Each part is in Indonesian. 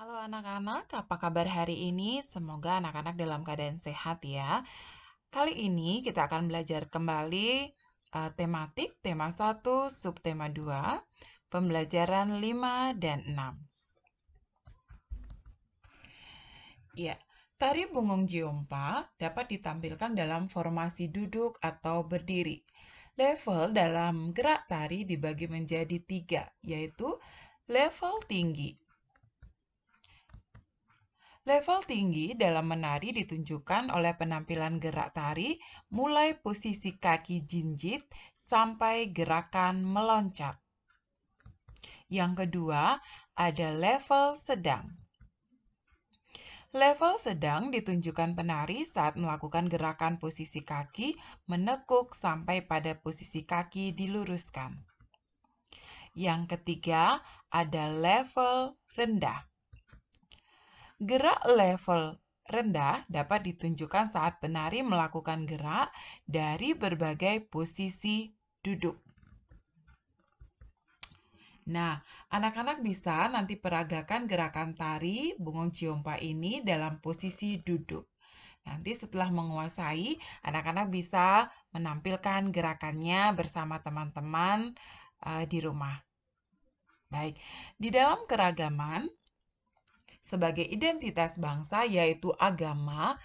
Halo anak-anak, apa kabar hari ini? Semoga anak-anak dalam keadaan sehat ya. Kali ini kita akan belajar kembali uh, tematik tema 1, subtema 2, pembelajaran 5 dan 6. Ya, tari bungung jiompa dapat ditampilkan dalam formasi duduk atau berdiri. Level dalam gerak tari dibagi menjadi tiga, yaitu level tinggi, Level tinggi dalam menari ditunjukkan oleh penampilan gerak tari mulai posisi kaki jinjit sampai gerakan meloncat. Yang kedua, ada level sedang. Level sedang ditunjukkan penari saat melakukan gerakan posisi kaki menekuk sampai pada posisi kaki diluruskan. Yang ketiga, ada level rendah. Gerak level rendah dapat ditunjukkan saat penari melakukan gerak dari berbagai posisi duduk. Nah, anak-anak bisa nanti peragakan gerakan tari bungung ciompa ini dalam posisi duduk. Nanti setelah menguasai, anak-anak bisa menampilkan gerakannya bersama teman-teman uh, di rumah. Baik, di dalam keragaman, sebagai identitas bangsa yaitu agama,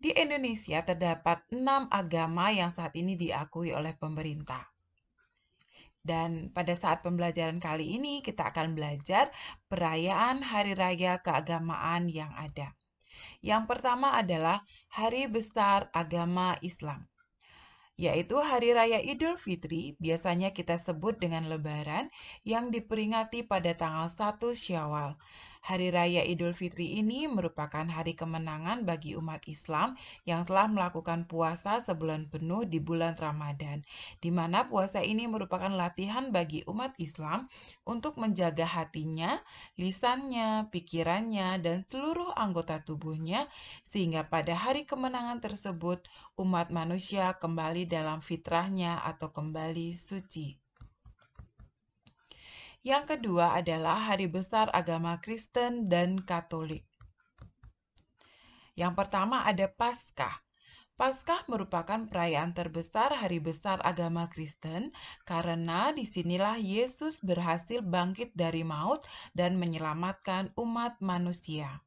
di Indonesia terdapat enam agama yang saat ini diakui oleh pemerintah. Dan pada saat pembelajaran kali ini kita akan belajar perayaan Hari Raya Keagamaan yang ada. Yang pertama adalah Hari Besar Agama Islam, yaitu Hari Raya Idul Fitri, biasanya kita sebut dengan Lebaran, yang diperingati pada tanggal 1 Syawal. Hari Raya Idul Fitri ini merupakan hari kemenangan bagi umat Islam yang telah melakukan puasa sebulan penuh di bulan Ramadan, di mana puasa ini merupakan latihan bagi umat Islam untuk menjaga hatinya, lisannya, pikirannya, dan seluruh anggota tubuhnya, sehingga pada hari kemenangan tersebut umat manusia kembali dalam fitrahnya atau kembali suci. Yang kedua adalah hari besar agama Kristen dan Katolik. Yang pertama ada Paskah. Paskah merupakan perayaan terbesar hari besar agama Kristen karena disinilah Yesus berhasil bangkit dari maut dan menyelamatkan umat manusia.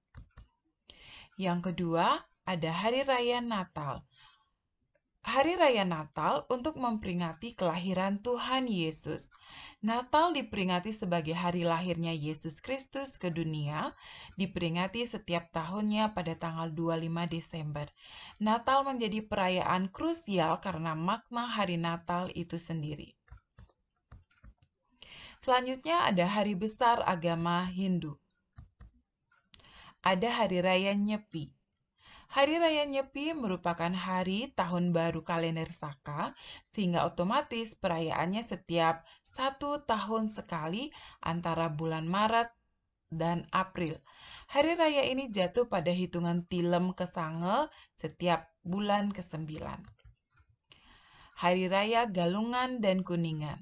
Yang kedua, ada Hari Raya Natal hari raya Natal untuk memperingati kelahiran Tuhan Yesus. Natal diperingati sebagai hari lahirnya Yesus Kristus ke dunia, diperingati setiap tahunnya pada tanggal 25 Desember. Natal menjadi perayaan krusial karena makna hari Natal itu sendiri. Selanjutnya ada hari besar agama Hindu. Ada hari raya Nyepi. Hari Raya Nyepi merupakan hari tahun baru kalender Saka, sehingga otomatis perayaannya setiap satu tahun sekali antara bulan Maret dan April. Hari raya ini jatuh pada hitungan tilem kesange setiap bulan ke-9. Hari raya Galungan dan Kuningan.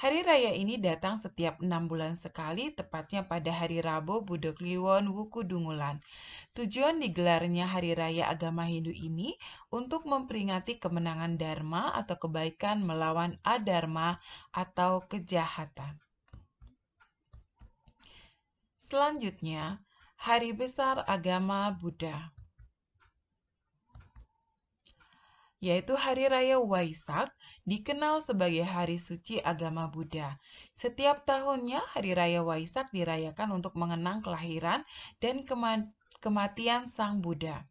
Hari raya ini datang setiap enam bulan sekali, tepatnya pada hari Rabu Budok Liwon Wuku Dungulan. Tujuan digelarnya Hari Raya Agama Hindu ini untuk memperingati kemenangan Dharma atau kebaikan melawan adharma atau kejahatan. Selanjutnya, Hari Besar Agama Buddha. yaitu Hari Raya Waisak, dikenal sebagai Hari Suci Agama Buddha. Setiap tahunnya, Hari Raya Waisak dirayakan untuk mengenang kelahiran dan kema kematian Sang Buddha.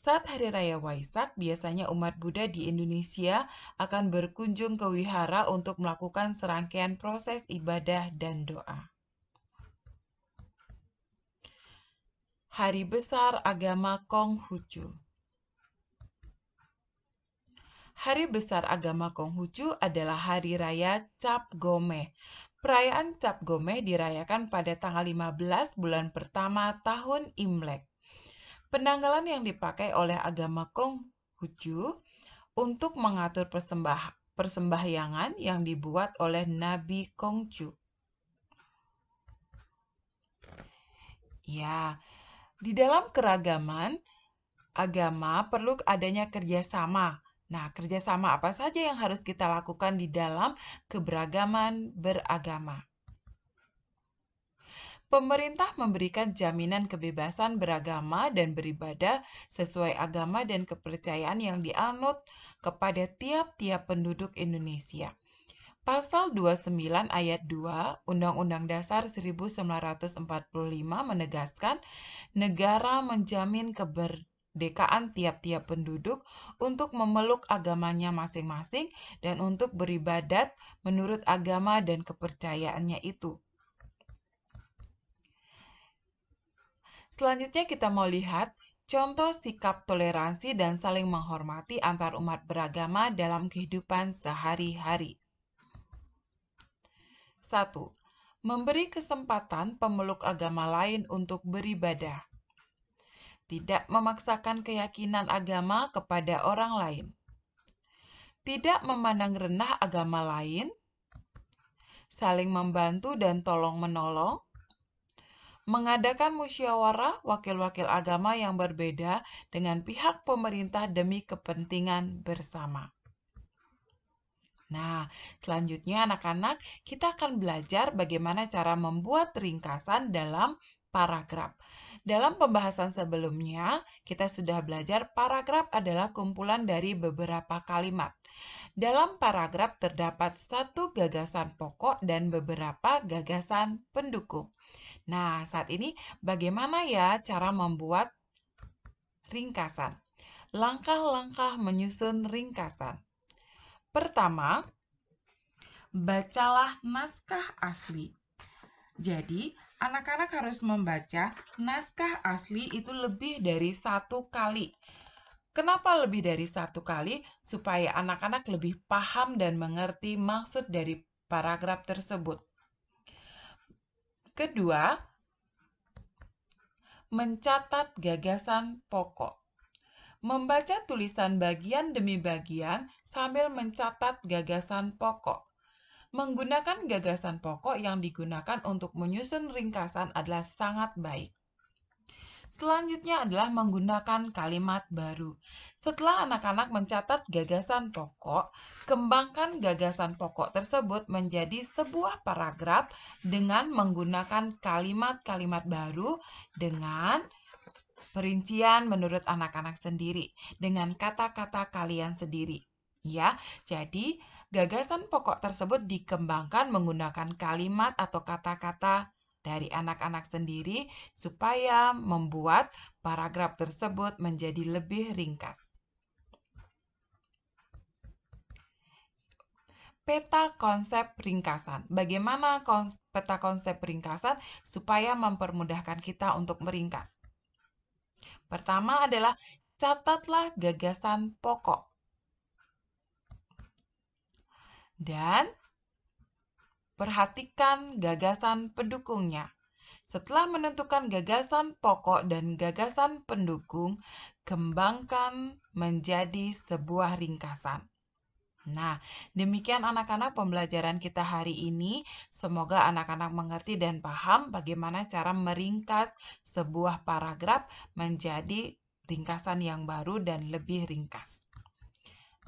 Saat Hari Raya Waisak, biasanya umat Buddha di Indonesia akan berkunjung ke wihara untuk melakukan serangkaian proses ibadah dan doa. Hari Besar Agama Konghucu Hari besar agama Konghucu adalah hari raya Cap Gome. Perayaan Cap Gome dirayakan pada tanggal 15 bulan pertama tahun Imlek. Penanggalan yang dipakai oleh agama Konghucu untuk mengatur persembah persembahyangan yang dibuat oleh Nabi Kongcu. Ya, di dalam keragaman agama perlu adanya kerjasama Nah, kerjasama apa saja yang harus kita lakukan di dalam keberagaman beragama? Pemerintah memberikan jaminan kebebasan beragama dan beribadah sesuai agama dan kepercayaan yang dianut kepada tiap-tiap penduduk Indonesia. Pasal 29 ayat 2 Undang-Undang Dasar 1945 menegaskan negara menjamin keber dekaan tiap-tiap penduduk untuk memeluk agamanya masing-masing dan untuk beribadat menurut agama dan kepercayaannya itu. Selanjutnya kita mau lihat contoh sikap toleransi dan saling menghormati antar umat beragama dalam kehidupan sehari-hari. 1. Memberi kesempatan pemeluk agama lain untuk beribadah tidak memaksakan keyakinan agama kepada orang lain, tidak memandang rendah agama lain, saling membantu dan tolong-menolong, mengadakan musyawarah wakil-wakil agama yang berbeda dengan pihak pemerintah demi kepentingan bersama. Nah, selanjutnya anak-anak, kita akan belajar bagaimana cara membuat ringkasan dalam paragraf. Dalam pembahasan sebelumnya, kita sudah belajar paragraf adalah kumpulan dari beberapa kalimat. Dalam paragraf terdapat satu gagasan pokok dan beberapa gagasan pendukung. Nah, saat ini bagaimana ya cara membuat ringkasan? Langkah-langkah menyusun ringkasan. Pertama, bacalah naskah asli. Jadi, anak-anak harus membaca naskah asli itu lebih dari satu kali. Kenapa lebih dari satu kali? Supaya anak-anak lebih paham dan mengerti maksud dari paragraf tersebut. Kedua, mencatat gagasan pokok. Membaca tulisan bagian demi bagian sambil mencatat gagasan pokok menggunakan gagasan pokok yang digunakan untuk menyusun ringkasan adalah sangat baik. Selanjutnya adalah menggunakan kalimat baru. Setelah anak-anak mencatat gagasan pokok, kembangkan gagasan pokok tersebut menjadi sebuah paragraf dengan menggunakan kalimat-kalimat baru dengan perincian menurut anak-anak sendiri, dengan kata-kata kalian sendiri. Ya, jadi Gagasan pokok tersebut dikembangkan menggunakan kalimat atau kata-kata dari anak-anak sendiri supaya membuat paragraf tersebut menjadi lebih ringkas. Peta konsep ringkasan. Bagaimana kons peta konsep ringkasan supaya mempermudahkan kita untuk meringkas? Pertama adalah catatlah gagasan pokok. Dan perhatikan gagasan pendukungnya. Setelah menentukan gagasan pokok dan gagasan pendukung, kembangkan menjadi sebuah ringkasan. Nah, demikian anak-anak pembelajaran kita hari ini. Semoga anak-anak mengerti dan paham bagaimana cara meringkas sebuah paragraf menjadi ringkasan yang baru dan lebih ringkas.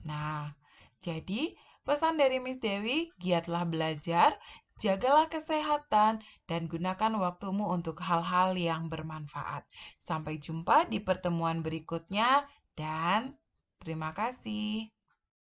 Nah, jadi Pesan dari Miss Dewi, giatlah belajar, jagalah kesehatan, dan gunakan waktumu untuk hal-hal yang bermanfaat. Sampai jumpa di pertemuan berikutnya, dan terima kasih.